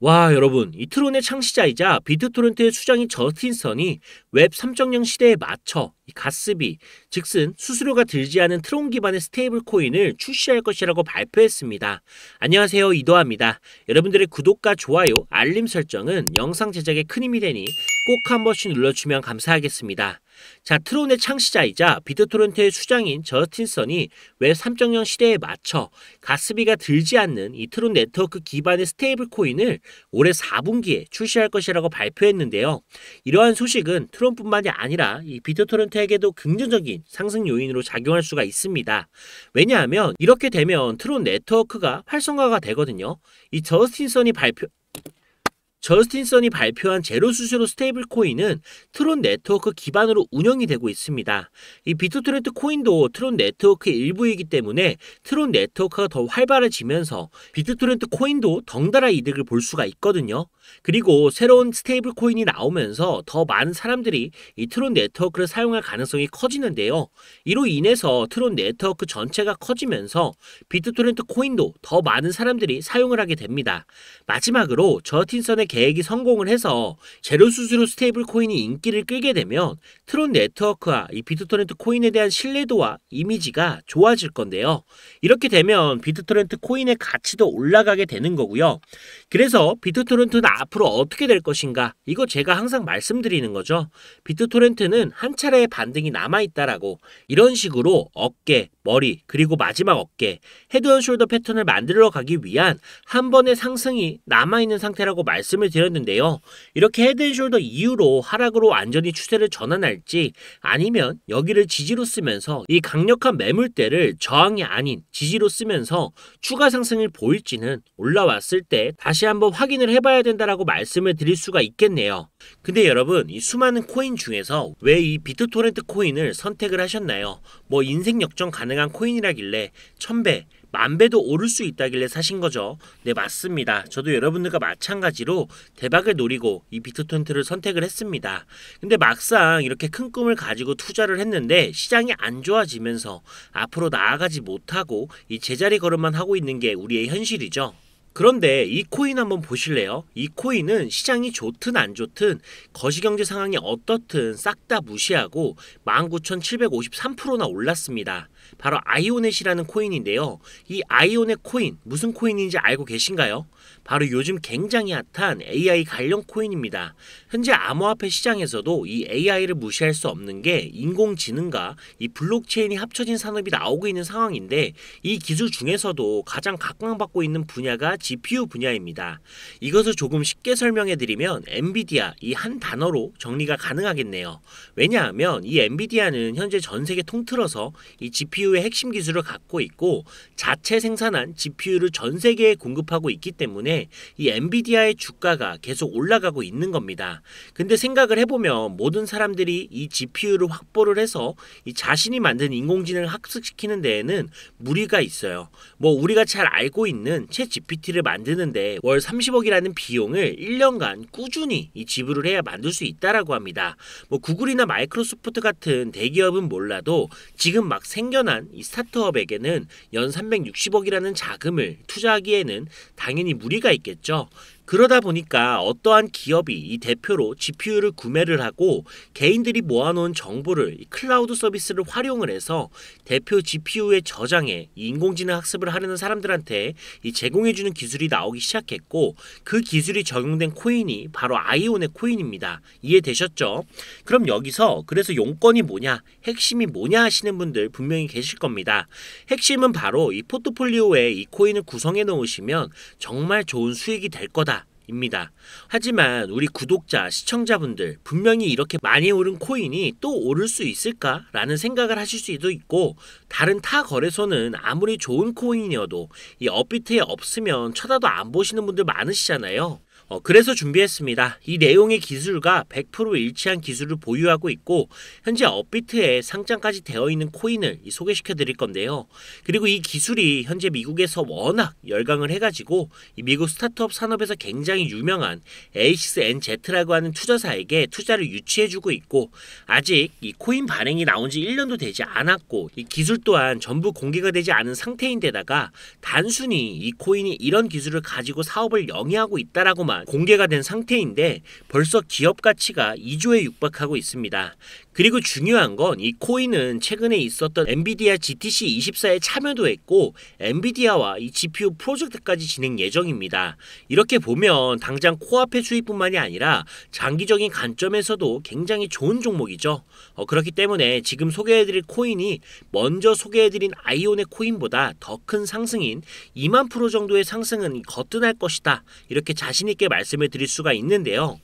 와 여러분 이트론의 창시자이자 비트토렌트의 수장인 저스틴선이 웹 3.0 시대에 맞춰 가스비 즉슨 수수료가 들지 않은 트론 기반의 스테이블 코인을 출시할 것이라고 발표했습니다. 안녕하세요 이도아입니다. 여러분들의 구독과 좋아요 알림 설정은 영상 제작에 큰 힘이 되니 꼭 한 번씩 눌러주면 감사하겠습니다. 자, 트론의 창시자이자 비트토렌트의 수장인 저스틴선이 웹 3.0 시대에 맞춰 가스비가 들지 않는 이 트론 네트워크 기반의 스테이블 코인을 올해 4분기에 출시할 것이라고 발표했는데요. 이러한 소식은 트론뿐만이 아니라 이 비트토렌트에게도 긍정적인 상승 요인으로 작용할 수가 있습니다. 왜냐하면 이렇게 되면 트론 네트워크가 활성화가 되거든요. 이 저스틴선이 발표 저스틴선이 발표한 제로 수수료 스테이블 코인은 트론 네트워크 기반으로 운영이 되고 있습니다. 이 비트토렌트 코인도 트론 네트워크의 일부이기 때문에 트론 네트워크가 더 활발해지면서 비트토렌트 코인도 덩달아 이득을 볼 수가 있거든요. 그리고 새로운 스테이블 코인이 나오면서 더 많은 사람들이 이 트론 네트워크를 사용할 가능성이 커지는데요. 이로 인해서 트론 네트워크 전체가 커지면서 비트토렌트 코인도 더 많은 사람들이 사용을 하게 됩니다. 마지막으로 저스틴선의 계획이 성공을 해서 제로 수수료 스테이블 코인이 인기를 끌게 되면 트론 네트워크와 이 비트토렌트 코인에 대한 신뢰도와 이미지가 좋아질 건데요. 이렇게 되면 비트토렌트 코인의 가치도 올라가게 되는 거고요. 그래서 비트토렌트는 앞으로 어떻게 될 것인가? 이거 제가 항상 말씀드리는 거죠. 비트토렌트는 한 차례의 반등이 남아있다라고 이런 식으로 어깨, 머리, 그리고 마지막 어깨, 헤드앤숄더 패턴을 만들어 가기 위한 한 번의 상승이 남아있는 상태라고 말씀을 말씀을 드렸는데요. 이렇게 헤드앤숄더 이후로 하락으로 완전히 추세를 전환할지 아니면 여기를 지지로 쓰면서 이 강력한 매물대를 저항이 아닌 지지로 쓰면서 추가 상승을 보일지는 올라왔을 때 다시 한번 확인을 해봐야 된다라고 말씀을 드릴 수가 있겠네요. 근데 여러분 이 수많은 코인 중에서 왜 이 비트토렌트 코인을 선택을 하셨나요? 뭐 인생 역전 가능한 코인이라길래 1000배, 만 배도 오를 수 있다길래 사신 거죠. 네 맞습니다. 저도 여러분들과 마찬가지로 대박을 노리고 이 비트토렌트를 선택을 했습니다. 근데 막상 이렇게 큰 꿈을 가지고 투자를 했는데 시장이 안 좋아지면서 앞으로 나아가지 못하고 이 제자리 걸음만 하고 있는 게 우리의 현실이죠. 그런데 이 코인 한번 보실래요? 이 코인은 시장이 좋든 안 좋든 거시경제 상황이 어떻든 싹 다 무시하고 19,753%나 올랐습니다. 바로 아이오넷이라는 코인인데요. 이 아이오넷 코인 무슨 코인인지 알고 계신가요? 바로 요즘 굉장히 핫한 AI 관련 코인입니다. 현재 암호화폐 시장에서도 이 AI를 무시할 수 없는 게 인공지능과 이 블록체인이 합쳐진 산업이 나오고 있는 상황인데 이 기술 중에서도 가장 각광받고 있는 분야가 GPU 분야입니다. 이것을 조금 쉽게 설명해 드리면 엔비디아 이 한 단어로 정리가 가능하겠네요. 왜냐하면 이 엔비디아는 현재 전 세계 통틀어서 이 GPU GPU의 핵심 기술을 갖고 있고 자체 생산한 GPU를 전 세계에 공급하고 있기 때문에 이 엔비디아의 주가가 계속 올라가고 있는 겁니다. 근데 생각을 해보면 모든 사람들이 이 GPU를 확보를 해서 이 자신이 만든 인공지능을 학습시키는 데에는 무리가 있어요. 뭐 우리가 잘 알고 있는 채 GPT를 만드는데 월 30억이라는 비용을 1년간 꾸준히 이 지불을 해야 만들 수 있다라고 합니다. 뭐 구글이나 마이크로소프트 같은 대기업은 몰라도 지금 막 생겨 출전한 이 스타트업에게는 연 360억이라는 자금을 투자하기에는 당연히 무리가 있겠죠. 그러다 보니까 어떠한 기업이 이 대표로 GPU를 구매를 하고 개인들이 모아놓은 정보를 클라우드 서비스를 활용을 해서 대표 GPU에 저장해 인공지능 학습을 하려는 사람들한테 제공해주는 기술이 나오기 시작했고 그 기술이 적용된 코인이 바로 아이온의 코인입니다. 이해되셨죠? 그럼 여기서 그래서 용건이 뭐냐 핵심이 뭐냐 하시는 분들 분명히 계실 겁니다. 핵심은 바로 이 포트폴리오에 이 코인을 구성해 놓으시면 정말 좋은 수익이 될 거다 입니다. 하지만 우리 구독자, 시청자분들 분명히 이렇게 많이 오른 코인이 또 오를 수 있을까라는 생각을 하실 수도 있고 다른 타 거래소는 아무리 좋은 코인이어도 이 업비트에 없으면 쳐다도 안 보시는 분들 많으시잖아요. 어, 그래서 준비했습니다. 이 내용의 기술과 100% 일치한 기술을 보유하고 있고 현재 업비트에 상장까지 되어 있는 코인을 소개시켜 드릴 건데요. 그리고 이 기술이 현재 미국에서 워낙 열광을 해가지고 미국 스타트업 산업에서 굉장히 유명한 a s n z 라고 하는 투자사에게 투자를 유치해주고 있고 아직 이 코인 발행이 나온 지 1년도 되지 않았고 이 기술 또한 전부 공개가 되지 않은 상태인데다가 단순히 이 코인이 이런 기술을 가지고 사업을 영위하고 있다라고만 동안 공개가 된 상태인데 벌써 기업 가치가 2조에 육박하고 있습니다. 그리고 중요한 건 이 코인은 최근에 있었던 엔비디아 GTC24에 참여도 했고 엔비디아와 이 GPU 프로젝트까지 진행 예정입니다. 이렇게 보면 당장 코앞의 수익뿐만이 아니라 장기적인 관점에서도 굉장히 좋은 종목이죠. 어, 그렇기 때문에 지금 소개해드릴 코인이 먼저 소개해드린 아이온의 코인보다 더 큰 상승인 2만 프로 정도의 상승은 거뜬할 것이다. 이렇게 자신있게 쉽게 말씀을 드릴 수가 있는데요.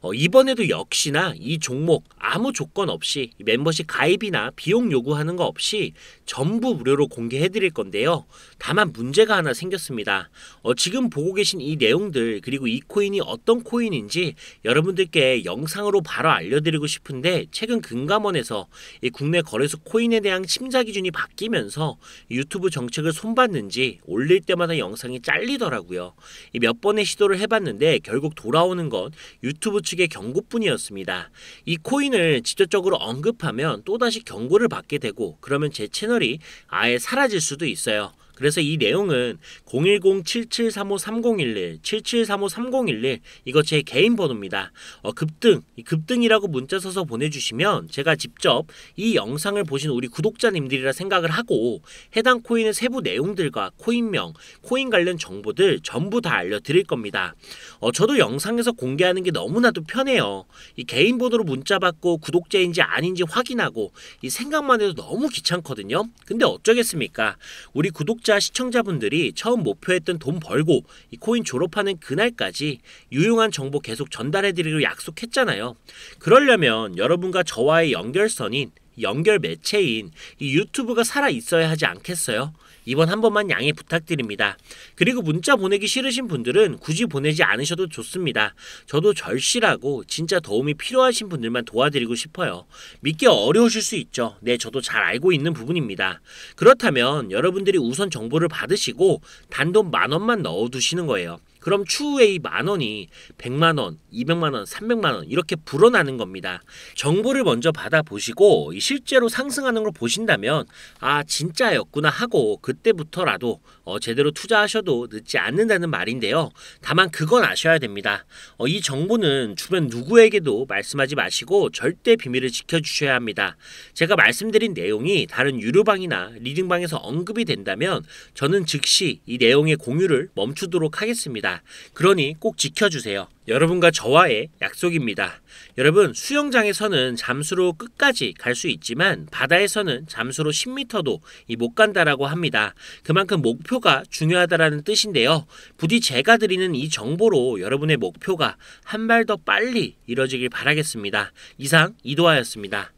어, 이번에도 역시나 이 종목 아무 조건 없이 멤버십 가입이나 비용 요구하는 거 없이 전부 무료로 공개해 드릴 건데요. 다만 문제가 하나 생겼습니다. 어, 지금 보고 계신 이 내용들 그리고 이 코인이 어떤 코인인지 여러분들께 영상으로 바로 알려드리고 싶은데 최근 금감원에서 국내 거래소 코인에 대한 심사 기준이 바뀌면서 유튜브 정책을 손봤는지 올릴 때마다 영상이 잘리더라고요. 몇 번의 시도를 해봤는데 결국 돌아오는 건 유튜브 측의 경고뿐이었습니다. 이 코인을 직접적으로 언급하면 또다시 경고를 받게 되고 그러면 제 채널이 아예 사라질 수도 있어요. 그래서 이 내용은 010-7735-3011, 7735-3011 이거 제 개인 번호입니다. 어, 급등, 급등이라고 문자 써서 보내주시면 제가 직접 이 영상을 보신 우리 구독자님들이라 생각을 하고 해당 코인의 세부 내용들과 코인명, 코인 관련 정보들 전부 다 알려드릴 겁니다. 어, 저도 영상에서 공개하는 게 너무나도 편해요. 이 개인 번호로 문자 받고 구독자인지 아닌지 확인하고 이 생각만 해도 너무 귀찮거든요. 근데 어쩌겠습니까? 우리 구독자 구독자 시청자분들이 처음 목표했던 돈 벌고 이 코인 졸업하는 그날까지 유용한 정보 계속 전달해드리기로 약속했잖아요. 그러려면 여러분과 저와의 연결선인 연결 매체인 이 유튜브가 살아 있어야 하지 않겠어요? 이번 한 번만 양해 부탁드립니다. 그리고 문자 보내기 싫으신 분들은 굳이 보내지 않으셔도 좋습니다. 저도 절실하고 진짜 도움이 필요하신 분들만 도와드리고 싶어요. 믿기 어려우실 수 있죠. 네, 저도 잘 알고 있는 부분입니다. 그렇다면 여러분들이 우선 정보를 받으시고 단돈 만 원만 넣어두시는 거예요. 그럼 추후에 이 만 원이 100만 원, 200만 원, 300만 원 이렇게 불어나는 겁니다. 정보를 먼저 받아 보시고 실제로 상승하는 걸 보신다면 아 진짜였구나 하고 그때부터라도 어, 제대로 투자하셔도 늦지 않는다는 말인데요. 다만 그건 아셔야 됩니다. 어, 이 정보는 주변 누구에게도 말씀하지 마시고 절대 비밀을 지켜주셔야 합니다. 제가 말씀드린 내용이 다른 유료방이나 리딩방에서 언급이 된다면 저는 즉시 이 내용의 공유를 멈추도록 하겠습니다. 그러니 꼭 지켜주세요. 여러분과 저와의 약속입니다. 여러분 수영장에서는 잠수로 끝까지 갈 수 있지만 바다에서는 잠수로 10m도 못 간다라고 합니다. 그만큼 목표가 중요하다라는 뜻인데요. 부디 제가 드리는 이 정보로 여러분의 목표가 한 발 더 빨리 이뤄지길 바라겠습니다. 이상 이도하였습니다.